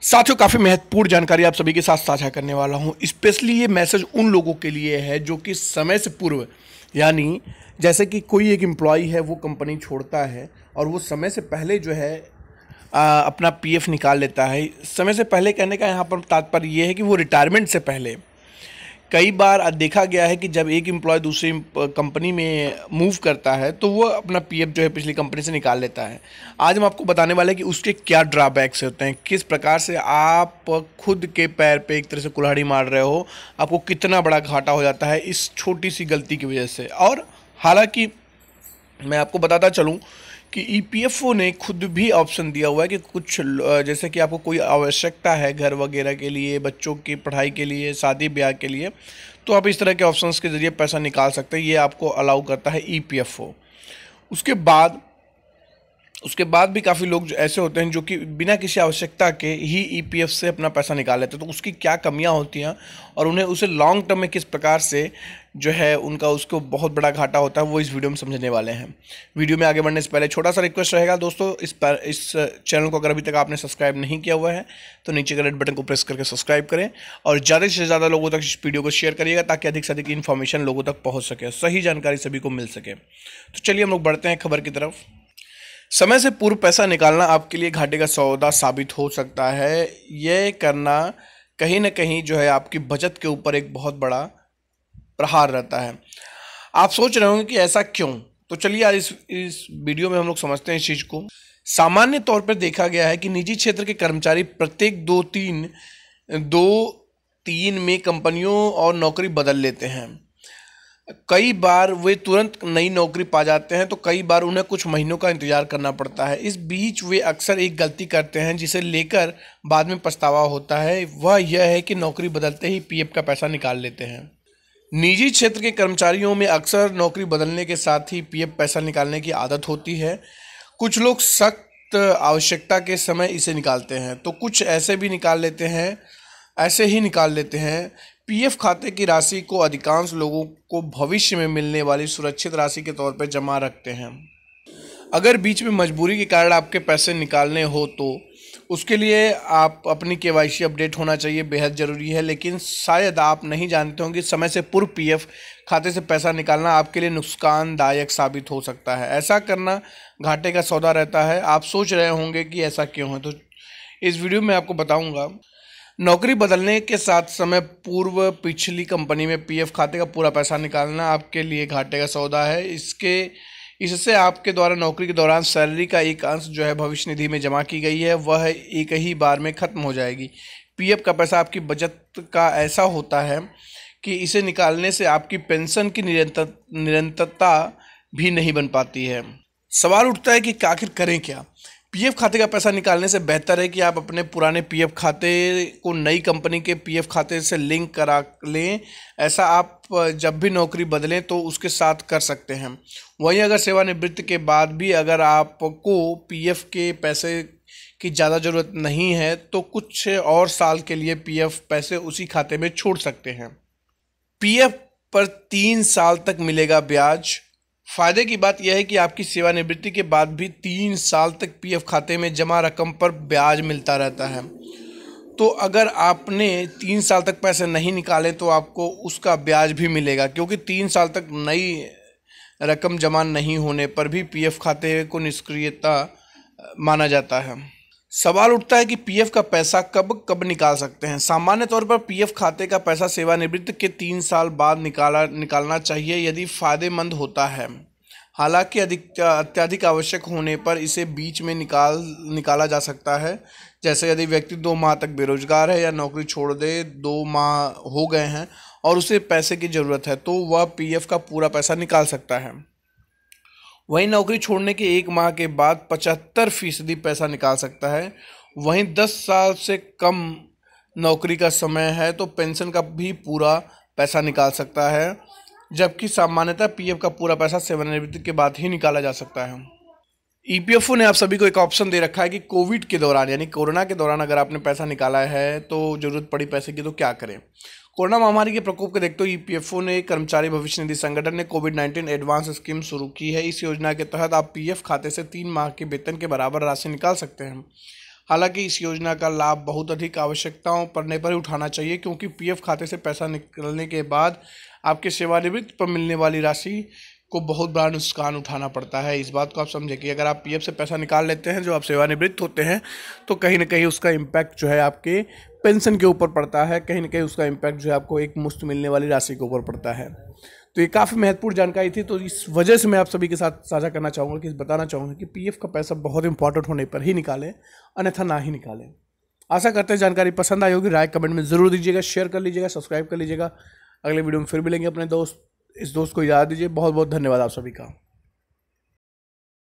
साथियों काफ़ी महत्वपूर्ण जानकारी आप सभी के साथ साझा करने वाला हूँ स्पेशली ये मैसेज उन लोगों के लिए है जो कि समय से पूर्व यानी जैसे कि कोई एक एम्प्लॉय है वो कंपनी छोड़ता है और वो समय से पहले जो है आ, अपना पीएफ निकाल लेता है समय से पहले कहने का यहाँ पर तात्पर्य ये है कि वो रिटायरमेंट से पहले कई बार देखा गया है कि जब एक एम्प्लॉय दूसरी कंपनी में मूव करता है तो वो अपना पीएफ जो है पिछली कंपनी से निकाल लेता है आज हम आपको बताने वाले हैं कि उसके क्या ड्रॉबैक्स होते हैं किस प्रकार से आप खुद के पैर पे एक तरह से कुल्हाड़ी मार रहे हो आपको कितना बड़ा घाटा हो जाता है इस छोटी सी गलती की वजह से और हालांकि मैं आपको बताता चलूँ कि ईपीएफओ e ने खुद भी ऑप्शन दिया हुआ है कि कुछ जैसे कि आपको कोई आवश्यकता है घर वगैरह के लिए बच्चों की पढ़ाई के लिए शादी ब्याह के लिए तो आप इस तरह के ऑप्शंस के ज़रिए पैसा निकाल सकते हैं ये आपको अलाउ करता है ईपीएफओ e उसके बाद उसके बाद भी काफ़ी लोग जो ऐसे होते हैं जो कि बिना किसी आवश्यकता के ही ईपीएफ e से अपना पैसा निकाल लेते हैं तो उसकी क्या कमियां होती हैं और उन्हें उसे लॉन्ग टर्म में किस प्रकार से जो है उनका उसको बहुत बड़ा घाटा होता है वो इस वीडियो में समझने वाले हैं वीडियो में आगे बढ़ने से पहले छोटा सा रिक्वेस्ट रहेगा दोस्तों इस पर इस चैनल को अगर अभी तक आपने सब्सक्राइब नहीं किया हुआ है तो नीचे के रेड बटन को प्रेस करके सब्सक्राइब करें और ज़्यादा से ज़्यादा लोगों तक इस वीडियो को शेयर करिएगा ताकि अधिक से अधिक इन्फॉर्मेशन लोगों तक पहुँच सके सही जानकारी सभी को मिल सके तो चलिए हम लोग बढ़ते हैं खबर की तरफ समय से पूर्व पैसा निकालना आपके लिए घाटे का सौदा साबित हो सकता है यह करना कहीं ना कहीं जो है आपकी बचत के ऊपर एक बहुत बड़ा प्रहार रहता है आप सोच रहे होंगे कि ऐसा क्यों तो चलिए आज इस इस वीडियो में हम लोग समझते हैं इस चीज़ को सामान्य तौर पर देखा गया है कि निजी क्षेत्र के कर्मचारी प्रत्येक दो तीन दो तीन में कंपनियों और नौकरी बदल लेते हैं कई बार वे तुरंत नई नौकरी पा जाते हैं तो कई बार उन्हें कुछ महीनों का इंतज़ार करना पड़ता है इस बीच वे अक्सर एक गलती करते हैं जिसे लेकर बाद में पछतावा होता है वह यह है कि नौकरी बदलते ही पीएफ का पैसा निकाल लेते हैं निजी क्षेत्र के कर्मचारियों में अक्सर नौकरी बदलने के साथ ही पीएफ पैसा निकालने की आदत होती है कुछ लोग सख्त आवश्यकता के समय इसे निकालते हैं तो कुछ ऐसे भी निकाल लेते हैं ऐसे ही निकाल लेते हैं पीएफ खाते की राशि को अधिकांश लोगों को भविष्य में मिलने वाली सुरक्षित राशि के तौर पर जमा रखते हैं अगर बीच में मजबूरी के कारण आपके पैसे निकालने हो तो उसके लिए आप अपनी के अपडेट होना चाहिए बेहद ज़रूरी है लेकिन शायद आप नहीं जानते होंगे समय से पूर्व पीएफ खाते से पैसा निकालना आपके लिए नुकसानदायक साबित हो सकता है ऐसा करना घाटे का सौदा रहता है आप सोच रहे होंगे कि ऐसा क्यों है तो इस वीडियो में आपको बताऊंगा नौकरी बदलने के साथ समय पूर्व पिछली कंपनी में पीएफ खाते का पूरा पैसा निकालना आपके लिए घाटे का सौदा है इसके इससे आपके द्वारा नौकरी के दौरान सैलरी का एक अंश जो है भविष्य निधि में जमा की गई है वह एक ही बार में ख़त्म हो जाएगी पीएफ का पैसा आपकी बचत का ऐसा होता है कि इसे निकालने से आपकी पेंशन की निरंतर निरंतरता भी नहीं बन पाती है सवाल उठता है कि आखिर करें क्या पीएफ खाते का पैसा निकालने से बेहतर है कि आप अपने पुराने पीएफ खाते को नई कंपनी के पीएफ खाते से लिंक करा लें ऐसा आप जब भी नौकरी बदलें तो उसके साथ कर सकते हैं वहीं अगर सेवानिवृत्ति के बाद भी अगर आपको पीएफ के पैसे की ज़्यादा ज़रूरत नहीं है तो कुछ और साल के लिए पीएफ पैसे उसी खाते में छोड़ सकते हैं पीएफ पर तीन साल तक मिलेगा ब्याज फ़ायदे की बात यह है कि आपकी सेवानिवृत्ति के बाद भी तीन साल तक पीएफ खाते में जमा रकम पर ब्याज मिलता रहता है तो अगर आपने तीन साल तक पैसे नहीं निकाले तो आपको उसका ब्याज भी मिलेगा क्योंकि तीन साल तक नई रकम जमा नहीं होने पर भी पीएफ खाते को निष्क्रियता माना जाता है सवाल उठता है कि पीएफ का पैसा कब कब निकाल सकते हैं सामान्य तौर पर पीएफ खाते का पैसा सेवानिवृत्त के तीन साल बाद निकाला निकालना चाहिए यदि फ़ायदेमंद होता है हालांकि अधिक अत्यधिक आवश्यक होने पर इसे बीच में निकाल निकाला जा सकता है जैसे यदि व्यक्ति दो माह तक बेरोजगार है या नौकरी छोड़ दे दो माह हो गए हैं और उसे पैसे की ज़रूरत है तो वह पीएफ का पूरा पैसा निकाल सकता है वहीं नौकरी छोड़ने के एक माह के बाद पचहत्तर फीसदी पैसा निकाल सकता है वहीं दस साल से कम नौकरी का समय है तो पेंशन का भी पूरा पैसा निकाल सकता है जबकि सामान्यतः पीएफ का पूरा पैसा सेवानिवृत्ति के बाद ही निकाला जा सकता है ईपीएफओ e ने आप सभी को एक ऑप्शन दे रखा है कि कोविड के दौरान यानी कोरोना के दौरान अगर आपने पैसा निकाला है तो ज़रूरत पड़ी पैसे की तो क्या करें कोरोना महामारी के प्रकोप को देखते हुए ईपीएफओ e ने कर्मचारी भविष्य निधि संगठन ने कोविड नाइन्टीन एडवांस स्कीम शुरू की है इस योजना के तहत आप पीएफ खाते से तीन माह के वेतन के बराबर राशि निकाल सकते हैं हालांकि इस योजना का लाभ बहुत अधिक आवश्यकताओं पड़ने पर उठाना चाहिए क्योंकि पीएफ खाते से पैसा निकलने के बाद आपके सेवानिवृत्त पर मिलने वाली राशि को बहुत बड़ा नुकसान उठाना पड़ता है इस बात को आप समझें कि अगर आप पीएफ से पैसा निकाल लेते हैं जो आप सेवानिवृत्त होते हैं तो कहीं ना कहीं उसका इम्पैक्ट जो है आपके पेंशन के ऊपर पड़ता है कहीं ना कहीं उसका इम्पैक्ट जो है आपको एक मुश्त मिलने वाली राशि के ऊपर पड़ता है तो ये काफ़ी महत्वपूर्ण जानकारी थी तो इस वजह से मैं आप सभी के साथ साझा करना चाहूँगा कि बताना चाहूँगा कि पी का पैसा बहुत इंपॉर्टेंट होने पर ही निकालें अन्यथा ना ही निकालें आशा करते हैं जानकारी पसंद आई होगी राय कमेंट में ज़रूर दीजिएगा शेयर कर लीजिएगा सब्सक्राइब कर लीजिएगा अगले वीडियो में फिर मिलेंगे अपने दोस्त इस दोस्त को याद दीजिए बहुत बहुत धन्यवाद आप सभी का